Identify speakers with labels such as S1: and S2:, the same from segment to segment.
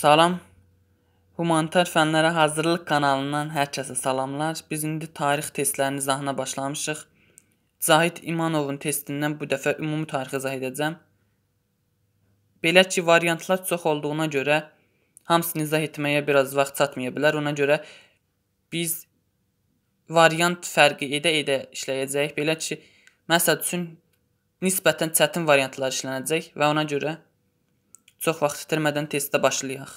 S1: Salam. Humanitar fənlərə hazırlıq kanalından hər kəsə salamlar. Biz indi tarix testlərinin izahına başlamışıq. Cahid İmanovun testindən bu dəfə ümumi tarixi izah edəcəm. Belə ki, variantlar çox olduğuna görə hamısını izah etməyə biraz vaxt çatmaya bilər. Ona görə biz variant fərqi edə-edə işləyəcəyik. Belə ki, məsəl üçün nisbətən çətin variantlar işlənəcək və ona görə Çox vaxt itirmədən testə başlayaq.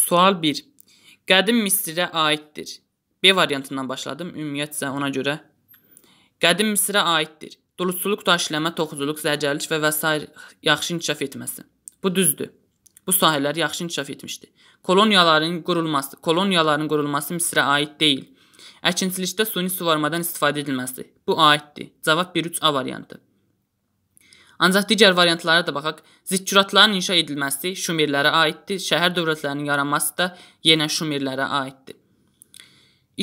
S1: Sual 1. Qədim Misirə aiddir. B variantından başladım. Ümumiyyətcə ona görə Qədim Misirə aiddir. Duluzçuluq, daşləmə, toxuculuq, zərgərlik və və s. yaxşı inkişaf etməsi. Bu düzdür. Bu sahələr yaxşı inkişaf etmişdi. Koloniyaların qurulması, koloniyaların qurulması Misirə aid deyil. Əkinçilikdə suni suvarmadan istifadə edilməsi. Bu aiddir. Cavab 1-3 A variantı. Ancaq digər variantlara da baxaq. Zikkuratların inşa edilməsi Şumerlərə aiddir. Şəhər dövlətlərinin yaranması da yenə Şumerlərə aiddir.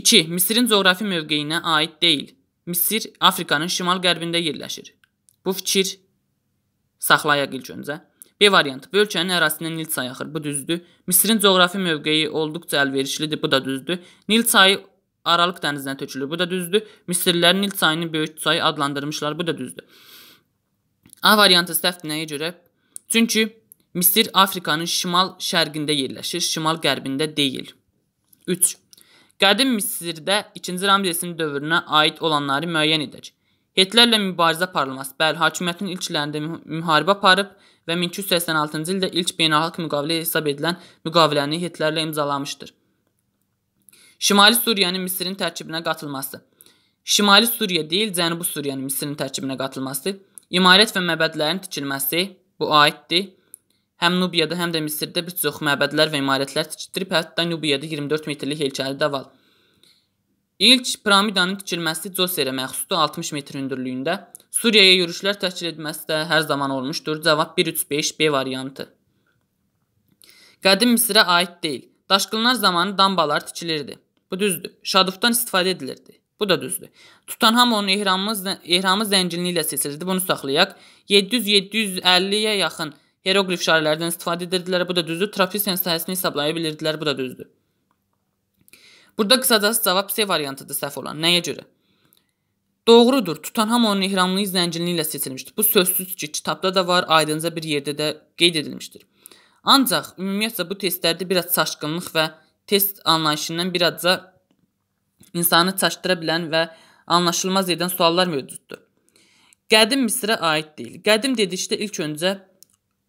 S1: 2. Misirin coğrafi mövqeyinə aid deyil. Misir Afrikanın şimal-qərbində yerləşir. Bu fikir saxlayaq ilk öncə. B variantı. Bu ölkənin ərazisindən Nil çayı axır. Bu düzdür. Misirin coğrafi mövqeyi olduqca əlverişlidir. Bu da düzdür. Nil çayı Aralıq dənizinə tökülür. Bu da düzdür. Misirlilər Nil çayını böyük çay adlandırmışlar. Bu da düzdür. A variantı səhvdir nəyə görə? Çünki Misir Afrikanın şimal-şərqində yerləşir, şimal-qərbində deyil. 3. Qədim Misirdə 2-ci Ramzesin dövrünə aid olanları müəyyən edək. Hetlərlə mübarizə aparılması, bəli, hakimiyyətin ilklərində müharibə aparıb və 1286-cı ildə ilk beynəlxalq müqavilə hesab edilən müqaviləni Hetlərlə imzalamışdır. Şimali Suriyanın Misirin tərkibinə qatılması. Şimali Suriya deyil, Cənubi Suriyanın Misirin tərkibinə qatılması İmarət və məbədlərin tikilməsi bu aiddir. Həm Nubiyada, həm də Misirdə bir çox məbədlər və imarətlər tikdirib, hətta Nubiyada 24 metrlik heykəli də var. İlk piramidanın tikilməsi Coserə məxsusdur 60 metr hündürlüyündə. Suriyaya yürüşlər təşkil etməsi də hər zaman olmuşdur. Cavab 135 B variantı. Qədim Misirə aid deyil. Daşqınlar zamanı dambalar tikilirdi. Bu düzdür. Şadufdan istifadə edilirdi. Bu da düzdür. Tutanhamonun ehramımız ehramı zənginliyi ilə seçildi. Bunu saxlayaq. 700-750-yə yaxın heroqlif işarələrdən istifadə edirdilər. Bu da düzdür. Trapeziyanın sahəsini hesablaya bilirdilər. Bu da düzdür. Burada qısacası cavab C variantıdır səhv olan. Nəyə görə? Doğrudur. Tutanhamonun ehramlıyı zənginliyi ilə seçilmişdir. Bu sözsüz ki, kitabda da var, aydınca bir yerdə də qeyd edilmişdir. Ancaq ümumiyyətlə bu testlərdə biraz çaşqınlıq və test anlayışından birazca insanı çaşdıra bilən və anlaşılmaz edən suallar mövcuddur. Qədim Misrə aid deyil. Qədim dedikdə ilk öncə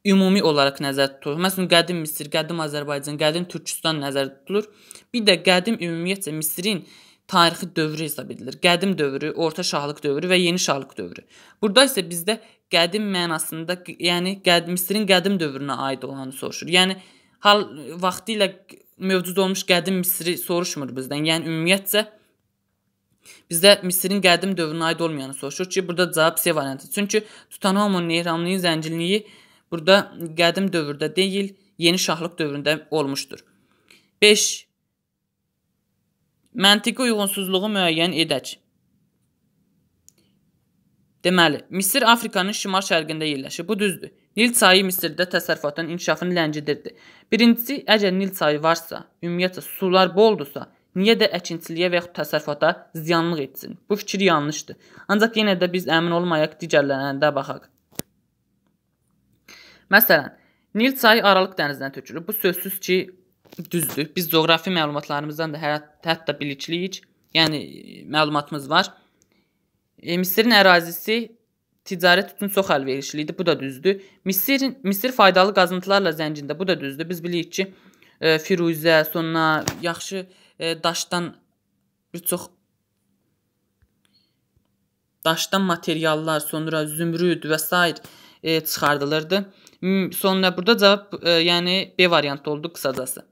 S1: ümumi olaraq nəzərdə tutulur. Məsələn, qədim Misir, qədim Azərbaycan, qədim Türkistan nəzərdə tutulur. Bir də qədim ümumiyyətcə Misrin tarixi dövrü hesab edilir. Qədim dövrü, orta şahlıq dövrü və yeni şahlıq dövrü. Burada isə bizdə qədim mənasında, yəni qədim Misrin qədim dövrünə aid olanı soruşur. Yəni hal vaxtı ilə mövcud olmuş qədim Misri soruşmur bizdən. Yəni ümumiyyətcə bizdə Misrin qədim dövrünə aid olmayanı soruşur ki, burada cavab C variantı. Çünki Tutanhamon Nehramlının zənginliyi burada qədim dövrdə deyil, yeni şahlıq dövründə olmuşdur. 5. Məntiqi uyğunsuzluğu müəyyən edək. Deməli, Misir Afrikanın şimal-şərqində yerləşir. Bu düzdür. Nil çayı Misirdə təsərrüfatın inkişafını ləngidirdi. Birincisi, əgər Nil çayı varsa, ümumiyyətlə sular boldursa, niyə də əkinçiliyə və yaxud təsərrüfata ziyanlıq etsin? Bu fikir yanlışdır. Ancaq yenə də biz əmin olmayaq, digərlərinə də baxaq. Məsələn, Nil çayı Aralıq dənizinə tökülür. Bu sözsüz ki, düzdür. Biz coğrafi məlumatlarımızdan da hət hətta biliklik, yəni məlumatımız var. Misirin ərazisi ticarət üçün çox əlverişli idi. Bu da düzdür. Misir Misir faydalı qazıntılarla zəngindir. Bu da düzdür. Biz bilirik ki, e, firuzə, sonra yaxşı e, daşdan bir çox daşdan materiallar, sonra zümrüd və s. E, çıxardılırdı. Sonra burada cavab, e, yəni B variantı oldu qısacası.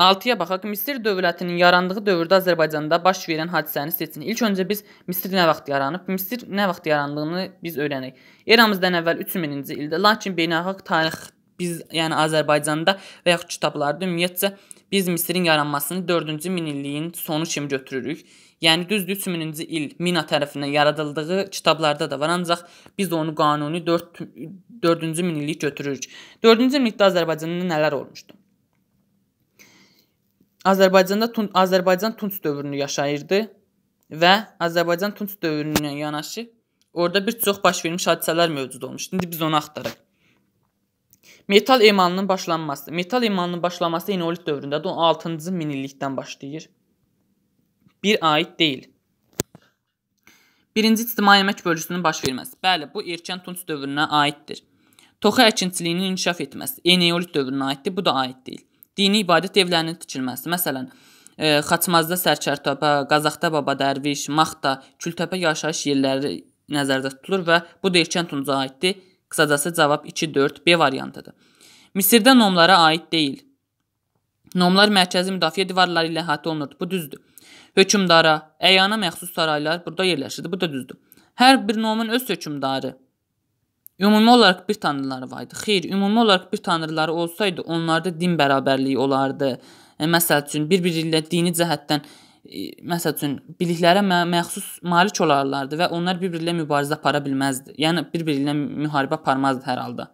S1: 6-ya baxaq. Misir dövlətinin yarandığı dövrdə Azərbaycanda baş verən hadisəni seçin. İlk öncə biz Misir nə vaxt yaranıb, Misir nə vaxt yarandığını biz öyrənək. Eramızdan əvvəl 3000-ci ildə, lakin beynəlxalq tarix biz, yəni Azərbaycanda və yaxud kitablarda ümumiyyətcə biz Misirin yaranmasını 4-cü minilliyin sonu kimi götürürük. Yəni düzdür 3000-ci il Mina tərəfindən yaradıldığı kitablarda da var, ancaq biz onu qanuni 4 4-cü minillik götürürük. 4-cü minillikdə Azərbaycanda nələr olmuşdu? Azərbaycanda tun Azərbaycan tunç dövrünü yaşayırdı və Azərbaycan tunç dövrünə yanaşı orada bir çox baş vermiş hadisələr mövcud olmuşdu. İndi biz onu axtarırıq. Metal emalının başlanması. Metal emalının başlaması enolit dövründədir. O 6-cı minillikdən başlayır. Bir aid deyil. Birinci ictimai əmək bölgüsünün baş verməsi. Bəli, bu erkən tunç dövrünə aiddir. Toxu əkinçiliyinin inkişaf etməsi. Eneolit dövrünə aiddir. Bu da aid deyil dini ibadət evlərinin tikilməsi. Məsələn, ə, e, Xaçmazda Sərkərtəpə, Qazaxda Baba Dərviş, Maxda, Kültəpə yaşayış yerləri nəzərdə tutulur və bu da erkən tunca aiddir. Qısacası cavab 2-4 B variantıdır. Misirdə nomlara aid deyil. Nomlar mərkəzi müdafiə divarları ilə əhatə olunurdu. Bu düzdür. Hökmdara, əyana məxsus saraylar burada yerləşirdi. Bu da düzdür. Hər bir nomun öz hökmdarı Ümumi olaraq bir tanrıları var idi. Xeyr, ümumi olaraq bir tanrıları olsaydı, onlarda din bərabərliyi olardı. E, məsəl üçün bir-biri ilə dini cəhətdən e, məsəl üçün biliklərə məxsus malik olarlardı və onlar bir-biri ilə mübarizə apara bilməzdi. Yəni bir-biri ilə müharibə aparmazdı hər halda.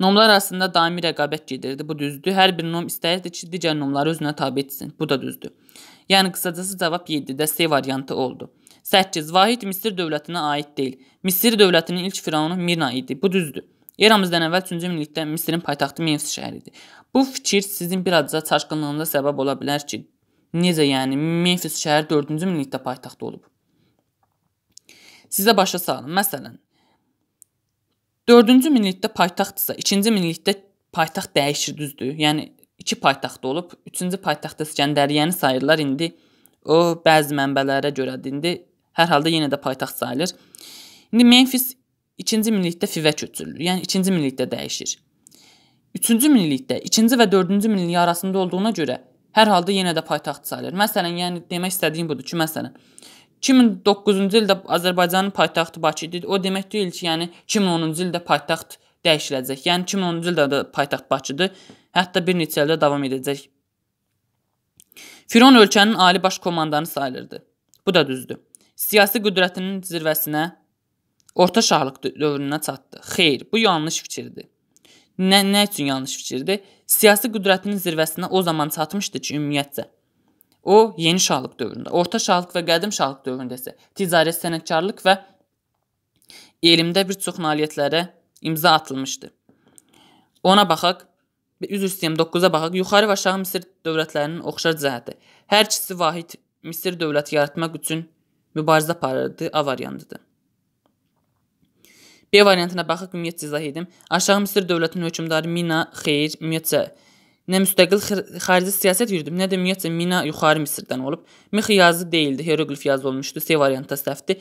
S1: Nomlar arasında daimi rəqabət gedirdi. Bu düzdür. Hər bir nom istəyirdi ki, digər nomları özünə tabe etsin. Bu da düzdür. Yəni qısacası cavab 7-də C variantı oldu. 8. Vahid Misir dövlətinə aid deyil. Misir dövlətinin ilk firavunu Mirna idi. Bu düzdür. Eramızdan əvvəl 3-cü minillikdə Misirin paytaxtı Memfis şəhəri idi. Bu fikir sizin bir azca çaşqınlığınıza səbəb ola bilər ki, necə yəni Memfis şəhəri 4-cü minillikdə paytaxt olub? Sizə başa salın. Məsələn, 4-cü minillikdə paytaxtdsa, 2-ci minillikdə paytaxt dəyişir, düzdür? Yəni iki paytaxt olub. 3-cü paytaxt İskəndəriyyəni sayırlar indi. O bəzi mənbələrə görədir. İndi Hər halda yenə də paytaxt sayılır. İndi Memfis 2-ci minillikdə Fivə köçürülür. Yəni 2-ci minillikdə dəyişir. 3-cü minillikdə 2-ci və 4-cü minillik arasında olduğuna görə hər halda yenə də paytaxt sayılır. Məsələn, yəni demək istədiyim budur ki, məsələn 2009-cu ildə Azərbaycanın paytaxtı Bakı idi. O demək deyil ki, yəni 2010-cu ildə paytaxt dəyişiləcək. Yəni 2010-cu ildə də paytaxt Bakıdır. Hətta bir neçə ildə davam edəcək. Firon ölkənin ali baş komandanı sayılırdı. Bu da düzdür siyasi qüdrətinin zirvəsinə orta şahlıq dövrünə çatdı. Xeyr, bu yanlış fikirdir. Nə nə üçün yanlış fikirdir? Siyasi qüdrətinin zirvəsinə o zaman çatmışdı ki, ümumiyyətcə o yeni şahlıq dövründə, orta şahlıq və qədim şahlıq dövründə isə ticarət, sənətkarlıq və elmdə bir çox nailiyyətlərə imza atılmışdı. Ona baxaq, üzr istəyirəm 9-a baxaq. Yuxarı və aşağı Misir dövlətlərinin oxşar cəhəti. Hər ikisi vahid Misir dövləti yaratmaq üçün Mübarizə aparırdı, A variantıdır. B variantına baxıb ümumiyyətcə izah edim. Aşağı Misir dövlətinin hökmdarı Mina Xeyr ümumiyyətcə nə müstəqil xarici siyasət yürüdüb, nə də ümumiyyətcə Mina yuxarı Misirdən olub. Mixi yazı deyildi, hieroqlif yazı olmuşdu. C variantı səhvdir.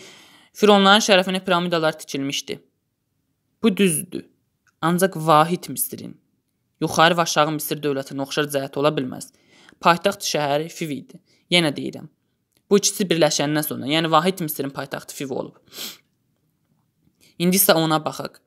S1: Fironların şərəfinə piramidalar tikilmişdi. Bu düzdür. Ancaq vahid Misirin yuxarı və aşağı Misir dövlətinə oxşar cəhət ola bilməz. Paytaxt şəhəri Fiv idi. Yenə deyirəm. Bu ikisi birləşəndən sonra, yəni vahid Misirin paytaxtı Fiv olub. İndi isə ona baxaq.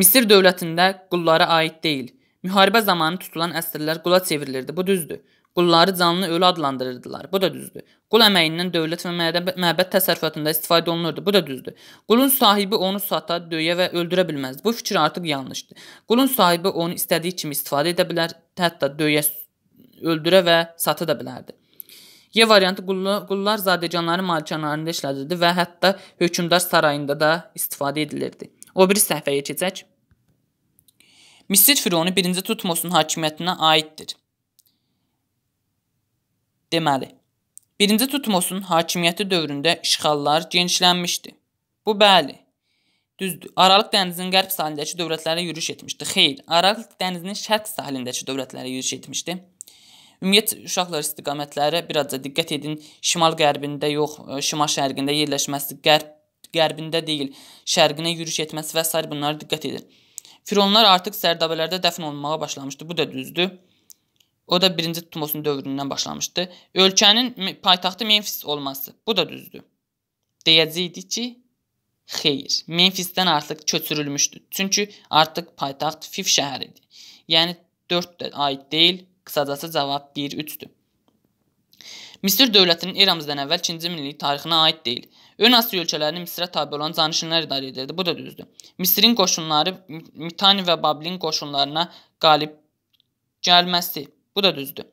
S1: Misir dövlətində qullara aid deyil. Müharibə zamanı tutulan əsirlər qula çevrilirdi. Bu düzdür. Qulları canlı ölü adlandırırdılar. Bu da düzdür. Qul əməyindən dövlət və məbəd təsərrüfatında istifadə olunurdu. Bu da düzdür. Qulun sahibi onu sata, döyə və öldürə bilməzdi. Bu fikir artıq yanlışdır. Qulun sahibi onu istədiyi kimi istifadə edə bilər, hətta döyə, öldürə və sata da bilərdi. Y variantı qullar zadəganların malikanələrində işlədildi və hətta hökmdar sarayında da istifadə edilirdi. O biri səhifəyə keçək. Misir Fironu 1-ci Tutmosun hakimiyyətinə aiddir. Deməli, 1-ci Tutmosun hakimiyyəti dövründə işğallar genişlənmişdi. Bu bəli, Düzdür. Aralıq dənizinin qərb sahilindəki dövlətlərə yürüş etmişdi. Xeyr, Aralıq dənizinin şərq sahilindəki dövlətlərə yürüş etmişdi. Ümumiyyətlə uşaqlar istiqamətlərə biraz da diqqət edin. Şimal-qərbində yox, e, şimal-şərqində yerləşməsi, qərb qərbində deyil, şərqinə yürüş etməsi və s. bunlara diqqət edin. Fironlar artıq sərdabələrdə dəfn olunmağa başlamışdı. Bu da düzdür. O da 1-ci Tutmosun dövründən başlamışdı. Ölkənin paytaxtı Memfis olması. Bu da düzdür. Deyəcəkdik ki, xeyr. Memfisdən artıq köçürülmüşdü. Çünki artıq paytaxt Fif şəhəridir. Yəni 4 də aid deyil, Qısacası cavab 1-3-dür. Misir dövlətinin eramızdan əvvəl 2-ci minillik tarixinə aid deyil. Ön Asiya ölkələrini Misirə tabe olan canişinlər idarə edirdi. Bu da düzdür. Misirin qoşunları Mitani və Babilin qoşunlarına qalib gəlməsi. Bu da düzdür.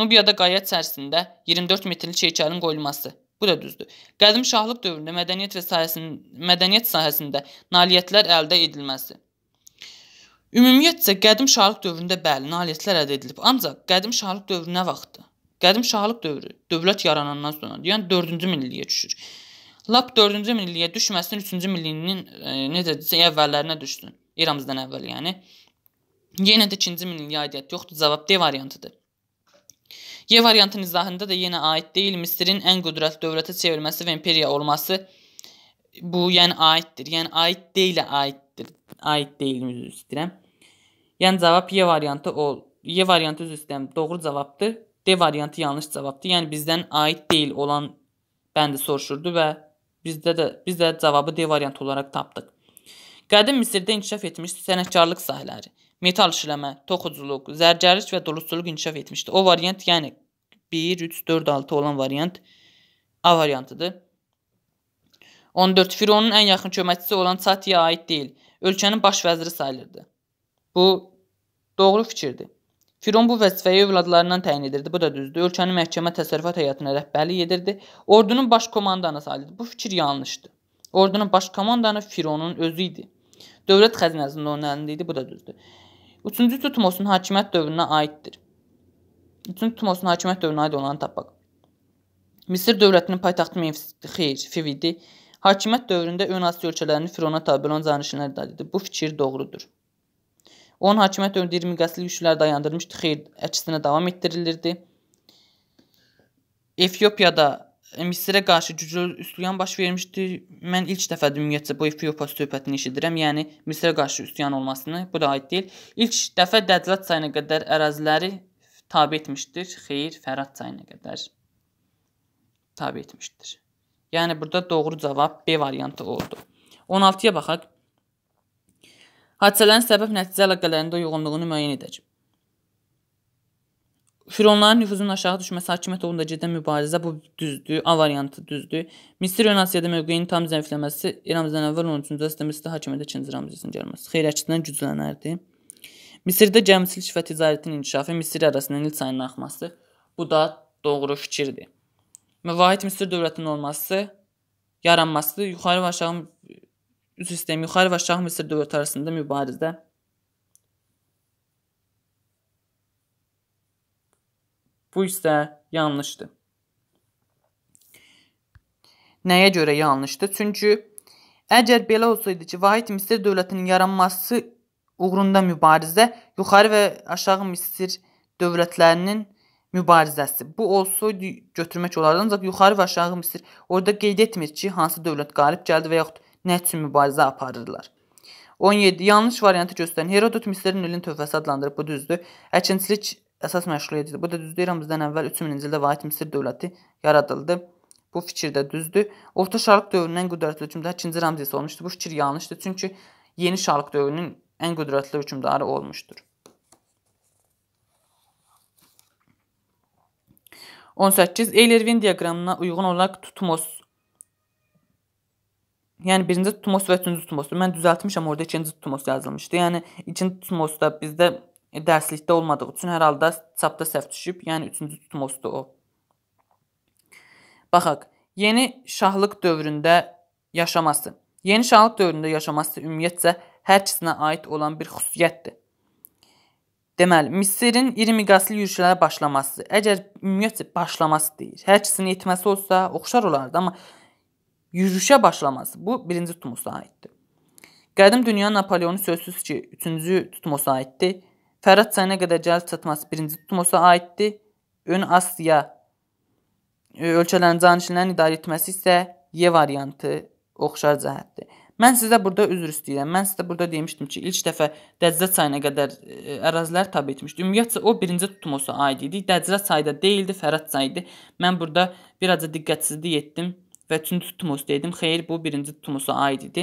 S1: Nubiyada qaya çərçivəsində 24 metrlik heykəlin qoyulması. Bu da düzdür. Qədim şahlıq dövründə mədəniyyət və sahəsində mədəniyyət sahəsində nailiyyətlər əldə edilməsi. Ümumiyyətcə qədim şahlıq dövründə bəli, nailiyyətlər əldə edilib, ancaq qədim şahlıq dövrü nə vaxtdır? Qədim şahlıq dövrü dövlət yaranandan sonra, yəni 4-cü minilliyə düşür. Lap 4-cü minilliyə düşməsin 3-cü minilliyin e, necə desək, əvvəllərinə düşsün. Eramızdan əvvəl, yəni. Yenə də 2-ci minilliyə aidiyyət yoxdur, cavab D variantıdır. Y variantının izahında da yenə aid deyil, Misirin ən qüdrətli dövlətə çevrilməsi və imperiya olması bu yəni aiddir. Yəni aid deyilə aiddir. Aid deyil üzr istəyirəm. Yəni cavab Y variantı ol. Y variantı üzr istəyirəm, doğru cavabdır. D variantı yanlış cavabdır. Yəni bizdən aid deyil olan bəndi soruşurdu və bizdə də biz də cavabı D variantı olaraq tapdıq. Qədim Misirdə inkişaf etmiş sənətkarlıq sahələri, metal işləmə, toxuculuq, zərgərlik və duluzçuluq inkişaf etmişdi. O variant, yəni 1 3 4 6 olan variant A variantıdır. 14 Fironun ən yaxın köməkçisi olan Çatiyə aid deyil. Ölkənin baş vəziri sayılırdı. Bu Doğru fikirdir. Firon bu vəzifəyə övladlarından təyin edirdi. Bu da düzdür. Ölkəni məhkəmə təsərrüfat heyətinə rəhbərlik edirdi. Ordunun baş komandanı sayılırdı. Bu fikir yanlışdır. Ordunun baş komandanı Fironun özü idi. Dövlət xəzinəsində onun əlində idi. Bu da düzdür. 3-cü Tutmosun hakimiyyət dövrünə aiddir. 3-cü Tutmosun hakimiyyət dövrünə aid olanı tapaq. Misir dövlətinin paytaxtı Memfis xeyr, Fividi. Hakimiyyət dövründə ön Asiya ölkələrini Firona tabe olan canişinlər idi. Bu fikir doğrudur. Onun hakimiyyət dövründə 20 qəsrlik güclər dayandırmışdı, xeyir əksinə davam etdirilirdi. Efiopiyada Misirə qarşı güclü üsyan baş vermişdi. Mən ilk dəfədir ümumiyyətcə bu Efiopiya söhbətini eşidirəm. Yəni Misirə qarşı üsyan olmasını. Bu da aid deyil. İlk dəfə Dəclət çayına qədər əraziləri tabe etmişdir. Xeyir Fərat çayına qədər tabe etmişdir. Yəni burada doğru cavab B variantı oldu. 16-ya baxaq. Hadisələrin səbəb-nəticə əlaqələrində uyğunluğunu müəyyən edəcək. Fironların nüfuzunun aşağı düşməsi hakimiyyət uğrunda gedən mübarizə bu düzdür, A variantı düzdür. Misir ön Asiyada mövqeyinin tam zəifləməsi eramızdan əvvəl 13-cü əsrdə Misirdə hakimiyyətə 2-ci Ramzesin gəlməsi xeyrəçidən güclənərdi. Misirdə gəmçilik və ticarətin inkişafı, Misir ərazisindən il sayının artması bu da doğru fikirdir. Müvahid Misir dövlətinin olması, yaranması yuxarı və aşağı üz istəyim yuxarı və şah Misir dövləti arasında mübarizə Bu isə yanlışdır. Nəyə görə yanlışdır? Çünki əgər belə olsaydı ki, vahid Misir dövlətinin yaranması uğrunda mübarizə yuxarı və aşağı Misir dövlətlərinin mübarizəsi. Bu olsaydı götürmək olardı, ancaq yuxarı və aşağı Misir orada qeyd etmir ki, hansı dövlət qalib gəldi və yaxud nə üçün mübarizə aparırlar? 17. Yanlış variantı göstərin. Herodot Mislerin ilin tövbəsi adlandırıb. Bu düzdür. Əkinçilik əsas məşğuliyyətidir. Bu da düzdür. Eramızdan əvvəl 3000-ci ildə Vahid Misir dövləti yaradıldı. Bu fikir də düzdür. Orta Şərq dövrünün ən qüdrətli hökmdarı 2-ci Ramzes olmuşdur. Bu fikir yanlışdır. Çünki Yeni Şərq dövrünün ən qüdrətli hökmdarı olmuşdur. 18. Eylervin diaqramına uyğun olaraq Tutmos Yəni birinci Tutmos və üçüncü Tutmosdur. Mən düzəltmişəm, orada ikinci Tutmos yazılmışdı. Yəni ikinci Tutmosda bizdə e, dərslikdə olmadığı üçün hər halda çapda səhv düşüb. Yəni üçüncü Tutmosdur o. Baxaq, yeni şahlıq dövründə yaşaması. Yeni şahlıq dövründə yaşaması ümumiyyətcə hər kəsinə aid olan bir xüsusiyyətdir. Deməli, Misirin iri miqyaslı yürüşlərə başlaması. Əgər ümumiyyətcə başlaması deyir, hər ikisini etməsi olsa oxşar olardı, amma yürüşə başlaması bu birinci Tutmosa aiddir. Qədim dünya Napoleonu sözsüz ki, 3-cü Tutmosa aiddir. Fərəd çayına qədər gəlib çatması 1-ci Tutmosa aiddir. Ön Asiya e, ölkələrin canişinlərin idarə etməsi isə Y variantı oxşar cəhətdir. Mən sizə burada üzr istəyirəm. Mən sizə burada demişdim ki, ilk dəfə Dəclə çayına qədər e, ərazilər tab etmişdim. Ümumiyyətcə o 1-ci Tutmosa aid idi. Dəclə çayda deyildi, Fərəd çayı idi. Mən burada biraz da diqqətsizlik etdim və üçüncü tutmuş dedim. Xeyr, bu birinci tutmuşa aid idi.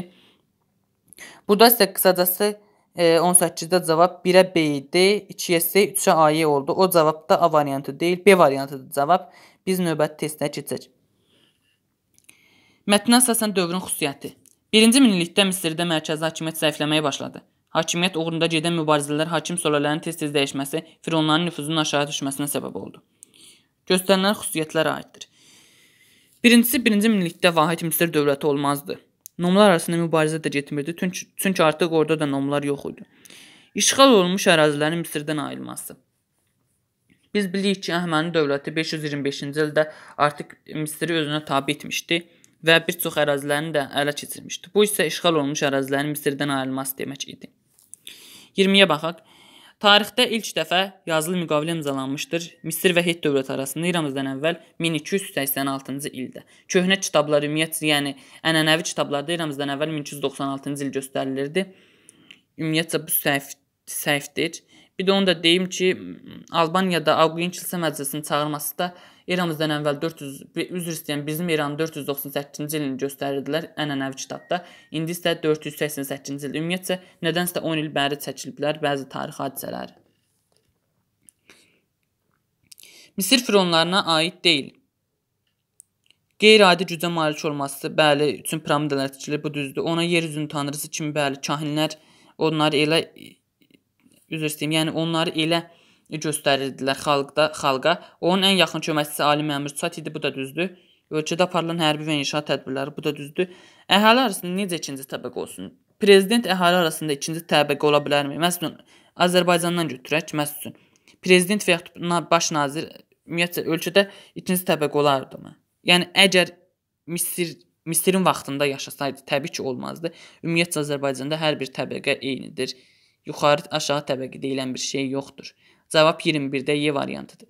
S1: Burada isə qısacası 18-də e, cavab 1-ə B idi, 2-yə C, 3-ə A oldu. O cavab da A variantı deyil, B variantıdır cavab. Biz növbəti testinə keçək. Mətnə əsasən dövrün xüsusiyyəti. Birinci minillikdə Misirdə mərkəzi hakimiyyət zəifləməyə başladı. Hakimiyyət uğrunda gedən mübarizələr hakim sülalərin tez-tez dəyişməsi, fironların nüfuzunun aşağı düşməsinə səbəb oldu. Göstərilən xüsusiyyətlərə aiddir. Birincisi, birinci minillikdə vahid Misir dövləti olmazdı. Nomlar arasında mübarizə də getmirdi, çünki, çünki artıq orada da nomlar yox idi. İşğal olunmuş ərazilərin Misirdən ayrılması. Biz bilirik ki, Əhəməni dövləti 525-ci ildə artıq Misri özünə tabe etmişdi və bir çox ərazilərini də ələ keçirmişdi. Bu isə işğal olunmuş ərazilərin Misirdən ayrılması demək idi. 20-yə baxaq. Tarixdə ilk dəfə yazılı müqavilə imzalanmışdır. Misir və Het dövləti arasında eramızdan əvvəl 1286-cı ildə. Köhnə kitablar ümumiyyətlə, yəni ənənəvi kitablarda eramızdan əvvəl 1296-cı il göstərilirdi. Ümumiyyətlə bu səhv səhvdir. Bir də onu da deyim ki, Albaniyada Auqin kilsə məclisinin çağırması da Eramızdan əvvəl 400 üzr istəyən bizim İranı 498-ci ilini göstərirdilər ənənəvi kitabda. İndi isə 488-ci il. Ümumiyyətcə nədənsə 10 il bəri çəkiliblər bəzi tarixi hadisələr. Misir fironlarına aid deyil. Qeyri-adi gücə malik olması, bəli, üçün piramidalar tikilib, bu düzdür. Ona yer üzünün tanrısı kimi bəli, kahinlər onlar elə üzr istəyim, yəni onları elə göstərirdilər xalqda, xalqa. Onun ən yaxın köməkçisi Ali Məmur Çat idi, bu da düzdür. Ölkədə aparılan hərbi və inşaat tədbirləri, bu da düzdür. Əhali arasında necə ikinci təbəqə olsun? Prezident əhali arasında ikinci təbəqə ola bilərmi? Məsələn, Azərbaycandan götürək, məsələn, prezident və ya baş nazir ümumiyyətlə ölkədə ikinci təbəqə olardımı? Yəni əgər Misir Misirin vaxtında yaşasaydı, təbii ki, olmazdı. Ümumiyyətlə Azərbaycanda hər bir təbəqə eynidir. Yuxarı aşağı təbəqə deyilən bir şey yoxdur. Cavab 21-də E variantıdır.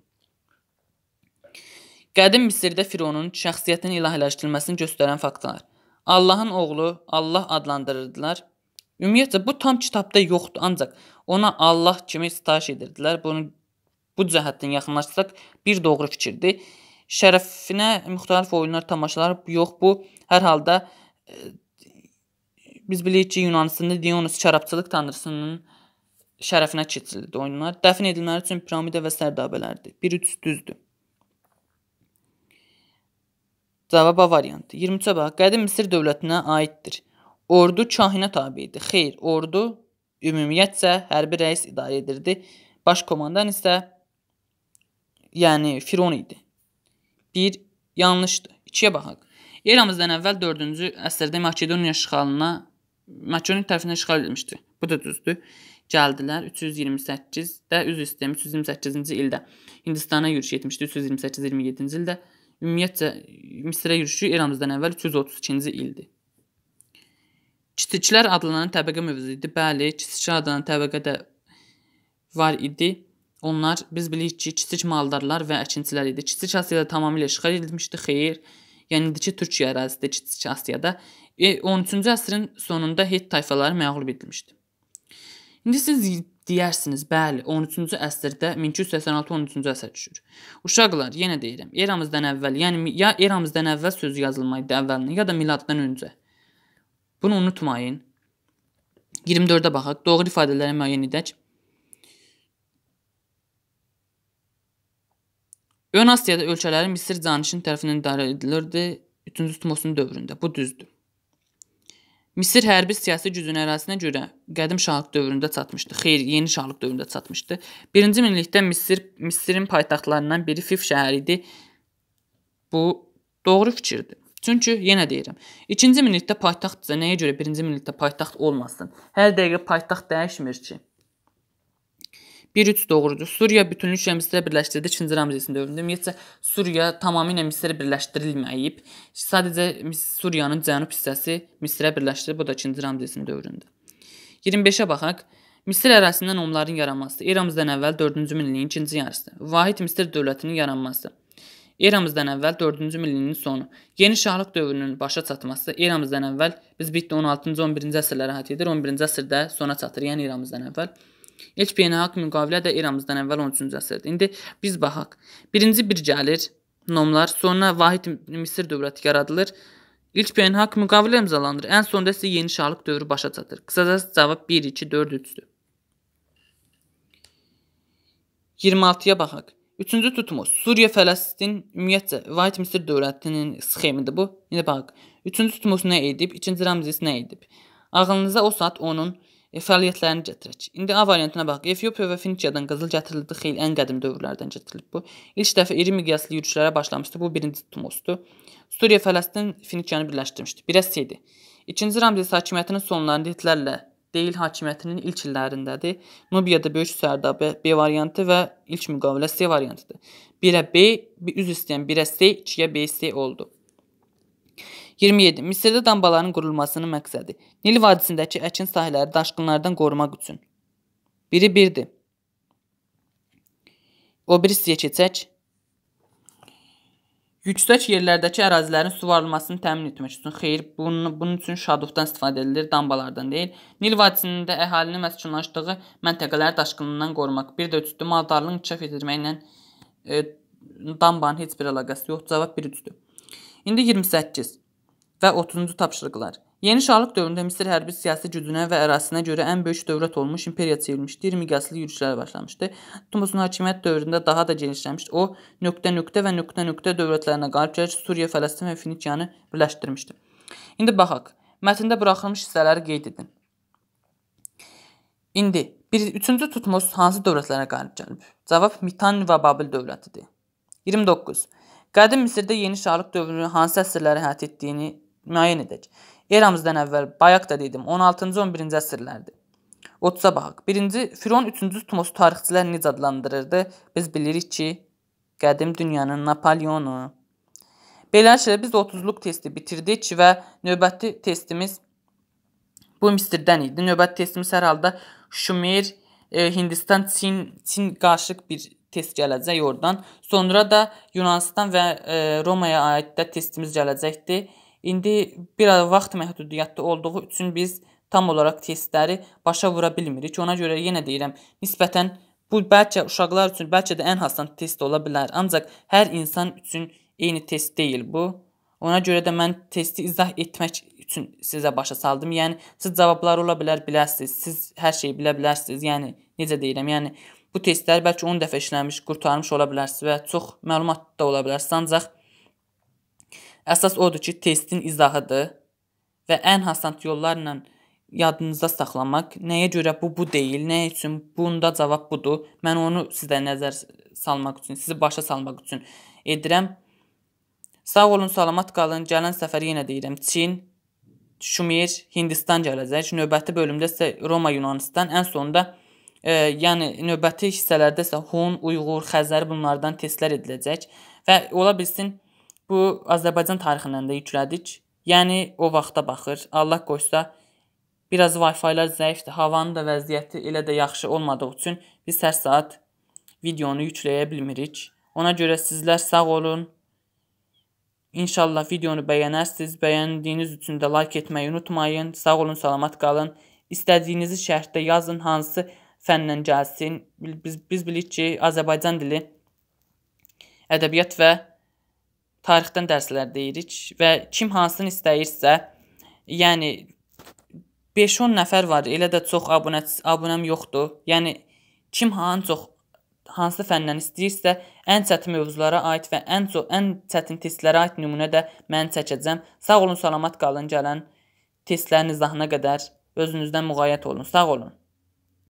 S1: Qədim Misirdə Fironun şəxsiyyətinin ilahiləşdirilməsini göstərən faktlar. Allahın oğlu Allah adlandırırdılar. Ümumiyyətlə bu tam kitabda yoxdur, ancaq ona Allah kimi sitayiş edirdilər. Bunu bu cəhətdən yaxınlaşsaq bir doğru fikirdir. Şərəfinə müxtəlif oyunlar, tamaşalar yox, bu hər halda e, biz bilirik ki, Yunanıstanda Dionys şərabçılıq tanrısının şərəfinə keçirildi oyunlar. Dəfn edilmələri üçün piramida və sərdabələrdir. 1-3 düzdür. Cavab A variantı. 23-ə bax. Qədim Misir dövlətinə aiddir. Ordu kahinə tabe idi. Xeyr, ordu ümumiyyətcə hərbi rəis idarə edirdi. Baş komandan isə yəni Firon idi. 1 yanlışdır. 2-yə baxaq. Eramızdan əvvəl 4-cü əsrdə Makedoniya işğalına Makedoniya tərəfindən işğal edilmişdi. Bu da düzdür gəldilər 328-də üzr istəyirəm 328-ci ildə. Hindistana yürüş etmişdi 328-27-ci ildə. Ümumiyyətcə Misrə yürüşü eramızdan əvvəl 332-ci ildir. Kitiklər adlanan təbəqə mövzu idi. Bəli, kitiklər adlanan təbəqə də var idi. Onlar biz bilirik ki, kiçik maldarlar və əkinçilər idi. Kiçik Asiyada tamamilə işğal edilmişdi. Xeyr, yəni indiki Türkiyə ərazisində Kiçik Asiyada e, 13-cü əsrin sonunda Hitt tayfaları məğlub edilmişdi. İndi siz deyərsiniz, bəli, 13-cü əsrdə 1286-13-cü əsrə düşür. Uşaqlar, yenə deyirəm, eramızdan əvvəl, yəni ya eramızdan əvvəl sözü yazılmaydı əvvəlinə, ya da miladdan öncə. Bunu unutmayın. 24-ə baxaq, doğru ifadələri müəyyən edək. Ön Asiyada ölkələri Misir canişin tərəfindən idarə edilirdi 3-cü Tutmosun dövründə. Bu düzdür. Misir hərbi siyasi gücün ərazisinə görə qədim şahlıq dövründə çatmışdı. Xeyr, yeni şahlıq dövründə çatmışdı. 1-ci minillikdə Misir Misirin paytaxtlarından biri Fif şəhəri idi. Bu doğru fikirdir. Çünki yenə deyirəm, 2-ci minillikdə paytaxtsa nəyə görə 1-ci minillikdə paytaxt olmasın? Hər dəqiqə paytaxt dəyişmir ki. 1-3 doğrudur. Suriya bütünlüklə Misirə birləşdirildi 2-ci Ramzesin dövründə. Ümumiyyətlə Suriya tamamilə Misirə birləşdirilməyib. Sadəcə Suriyanın cənub hissəsi Misirə birləşdirilib, bu da 2-ci Ramzesin dövründə. 25-ə baxaq. Misir ərazisindən onların yaranması eramızdan əvvəl 4-cü minilliyin ikinci yarısı. Vahid Misir dövlətinin yaranması eramızdan əvvəl 4-cü minilliyin sonu, yeni şahlıq dövrünün başa çatması eramızdan əvvəl biz bitdi 16-cı 11-ci əsrlərə həyat edir. 11-ci əsrdə sona çatır, yəni eramızdan əvvəl. İlk beynəlxalq müqavilə də eramızdan əvvəl 13-cü əsrdir. İndi biz baxaq. Birinci bir gəlir nomlar, sonra vahid Misir dövləti yaradılır. İlk beynəlxalq müqavilə imzalanır. Ən sonda isə yeni şahlıq dövrü başa çatır. Qısacası cavab 1 2 4 3-dür. 26-ya baxaq. Üçüncü tutmuş. Suriya Fələstin ümumiyyətcə Vahid Misir dövlətinin sxemidir bu. İndi bax. Üçüncü tutmuş nə edib? İkinci Ramzes nə edib? Ağlınıza o saat onun E, fəaliyyətlərini gətirək. İndi A variantına bax. Efiopiya və Finikiyadan qızıl gətirildi. Xeyli ən qədim dövrlərdən gətirilib bu. İlk dəfə iri miqyaslı yürüşlərə başlamışdı. Bu birinci Tumosdur. Suriya Fələstin Finikiyanı birləşdirmişdi. Biraz idi. İkinci Ramzes hakimiyyətinin sonlarında Hitlərlə deyil hakimiyyətinin ilk illərindədir. Nubiyada böyük sərdabə B variantı və ilk müqavilə C variantıdır. 1-ə B, üzr istəyən 1-ə C, 2-yə BC oldu. 27. Misirdə dambaların qurulmasının məqsədi Nil vadisindəki əkin sahələri daşqınlardan qorumaq üçün. Biri birdir. O biri sizə keçək. Yüksək yerlərdəki ərazilərin suvarılmasını təmin etmək üçün xeyir, bunun, bunun üçün şadufdan istifadə edilir, dambalardan deyil. Nil vadisində əhalinin məskunlaşdığı məntəqələri daşqınından qorumaq. Bir də üçdür, maldarlığın inkişaf etdirməklə e, dambanın heç bir əlaqəsi yoxdur. Cavab 1-3-dür. İndi 28 və 30-cu tapşırıqlar. Yeni Şarlıq dövründə Misir hərbi siyasi gücünə və ərazisinə görə ən böyük dövlət olmuş imperiya çevrilmişdi. 20 qaslı yürüşlər başlamışdı. Tumusun hakimiyyət dövründə daha da genişləmiş. O, nöqtə-nöqtə və nöqtə-nöqtə dövlətlərinə qalib gəlib Suriya, Fələstin və Finikiyanı birləşdirmişdi. İndi baxaq. Mətndə buraxılmış hissələri qeyd edin. İndi 3-cü Tutmos hansı dövlətlərə qalib gəlib? Cavab Mitan və Babil dövlətidir. 29. Qədim Misirdə Yeni Şarlıq dövrünün hansı əsrləri həyat etdiyini müəyyən edək. Eramızdan əvvəl bayaq da dedim 16-cı 11-ci əsrlərdir. 30-a baxaq. 1-ci Firon 3-cü Tutmosu tarixçilər necə adlandırırdı? Biz bilirik ki, qədim dünyanın Napoleonu. Beləliklə biz 30-luq testi bitirdik və növbəti testimiz bu Misirdən idi. Növbəti testimiz hər halda Şumer, e, Hindistan, Çin, Çin qarışıq bir test gələcək oradan. Sonra da Yunanistan və e, Romaya aid də testimiz gələcəkdir. İndi bir vaxt məhdudiyyətdə olduğu üçün biz tam olaraq testləri başa vura bilmirik. Ona görə yenə deyirəm, nisbətən bu bəlkə uşaqlar üçün bəlkə də ən hasan test ola bilər, ancaq hər insan üçün eyni test deyil bu. Ona görə də mən testi izah etmək üçün sizə başa saldım. Yəni siz cavabları ola bilər bilərsiniz. Siz hər şeyi bilə bilərsiniz. Yəni necə deyirəm? Yəni bu testləri bəlkə 10 dəfə işləmiş, qurtarmış ola bilərsiniz və çox məlumat da ola bilərsiniz. Ancaq Əsas odur ki, testin izahıdır və ən hasant yollarla yadınızda saxlamaq, nəyə görə bu bu deyil, nə üçün bunda cavab budur. Mən onu sizə nəzər salmaq üçün, sizi başa salmaq üçün edirəm. Sağ olun, salamat qalın. Gələn səfər yenə deyirəm, Çin, Şumer, Hindistan gələcək. Növbəti bölümdə isə Roma, Yunanistan, ən sonda e, yəni növbəti hissələrdə isə Hun, Uyğur, Xəzər bunlardan testlər ediləcək və ola bilsin Bu Azərbaycan tarixindən də yüklədik. Yəni o vaxta baxır. Allah qoysa biraz Wi-Fi-lər zəifdir. Havanın da vəziyyəti elə də yaxşı olmadığı üçün biz hər saat videonu yükləyə bilmirik. Ona görə sizlər sağ olun. İnşallah videonu bəyənərsiniz. Bəyəndiyiniz üçün də like etməyi unutmayın. Sağ olun, salamat qalın. İstədiyinizi şərhdə yazın, hansı fəndən gəlsin. Biz, biz bilirik ki, Azərbaycan dili ədəbiyyat və tarixdən dərslər deyirik və kim hansını istəyirsə, yəni 5-10 nəfər var, elə də çox abunə abunəm yoxdur. Yəni kim hansı çox hansı fəndən istəyirsə, ən çətin mövzulara aid və ən çox ən çətin testlərə aid nümunə də mən çəkəcəm. Sağ olun, salamat qalın. Gələn testlərin izahına qədər özünüzdən müğayət olun. Sağ olun.